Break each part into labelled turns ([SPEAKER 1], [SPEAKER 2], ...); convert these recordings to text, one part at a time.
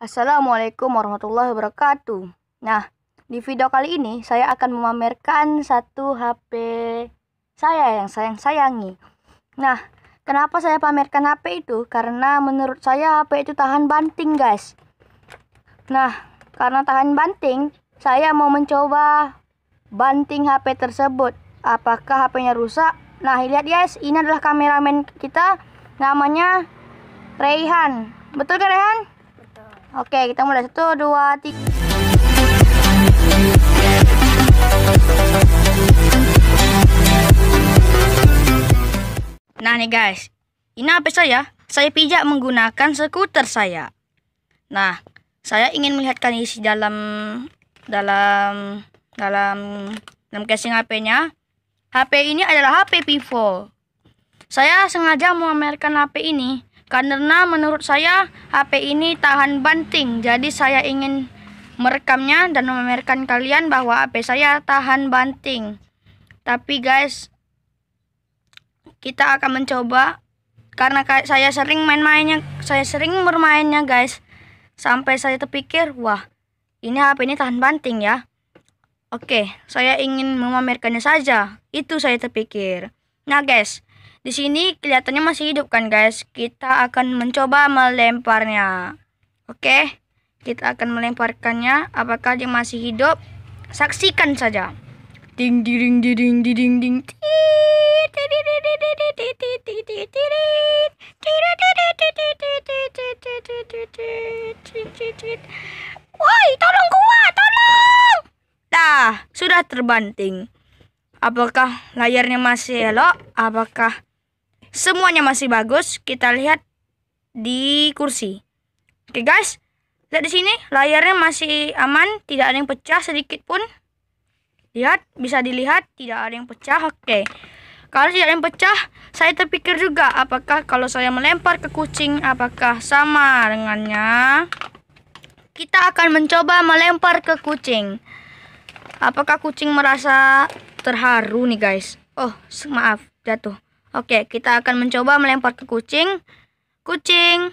[SPEAKER 1] Assalamualaikum warahmatullahi wabarakatuh. Nah, di video kali ini saya akan memamerkan satu HP saya yang sayang-sayangi. Nah, kenapa saya pamerkan HP itu? Karena menurut saya HP itu tahan banting, guys. Nah, karena tahan banting, saya mau mencoba banting HP tersebut. Apakah HP-nya rusak? Nah, lihat guys, ini adalah kameramen kita namanya Rehan. Betul kan Rehan? Oke, kita mulai. Satu, dua, tiga. Nah nih guys, ini HP saya. Saya pijak menggunakan skuter saya. Nah, saya ingin melihatkan isi dalam dalam dalam dalam casing HP-nya. HP ini adalah HP Vivo. Saya sengaja memamerkan HP ini karena menurut saya HP ini tahan banting, jadi saya ingin merekamnya dan memamerkan kalian bahwa HP saya tahan banting. Tapi guys, kita akan mencoba karena saya sering main-mainnya, saya sering bermainnya guys. Sampai saya terpikir, wah, ini HP ini tahan banting ya. Oke, saya ingin memamerkannya saja. Itu saya terpikir. Nah guys, di sini kelihatannya masih hidup kan guys. Kita akan mencoba melemparnya. Oke, kita akan melemparkannya. Apakah dia masih hidup? Saksikan saja. Ding ding ding ding ding ding Woi, tolong gua, tolong. Dah, sudah terbanting. Apakah layarnya masih elok? Apakah semuanya masih bagus. Kita lihat di kursi. Oke guys, lihat di sini layarnya masih aman, tidak ada yang pecah sedikit pun. Lihat, bisa dilihat tidak ada yang pecah. Oke. Kalau tidak ada yang pecah, saya terpikir juga apakah kalau saya melempar ke kucing apakah sama dengannya? Kita akan mencoba melempar ke kucing. Apakah kucing merasa terharu nih guys? Oh, maaf, jatuh. Oke, kita akan mencoba melempar ke kucing. Kucing.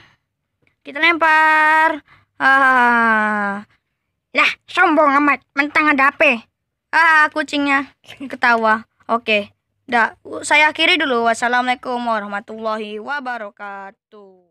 [SPEAKER 1] Kita lempar. Ah. Lah, sombong amat. Mentang ada apa? Ah, kucingnya ketawa. Oke. Dah, saya akhiri dulu. Wassalamualaikum warahmatullahi wabarakatuh.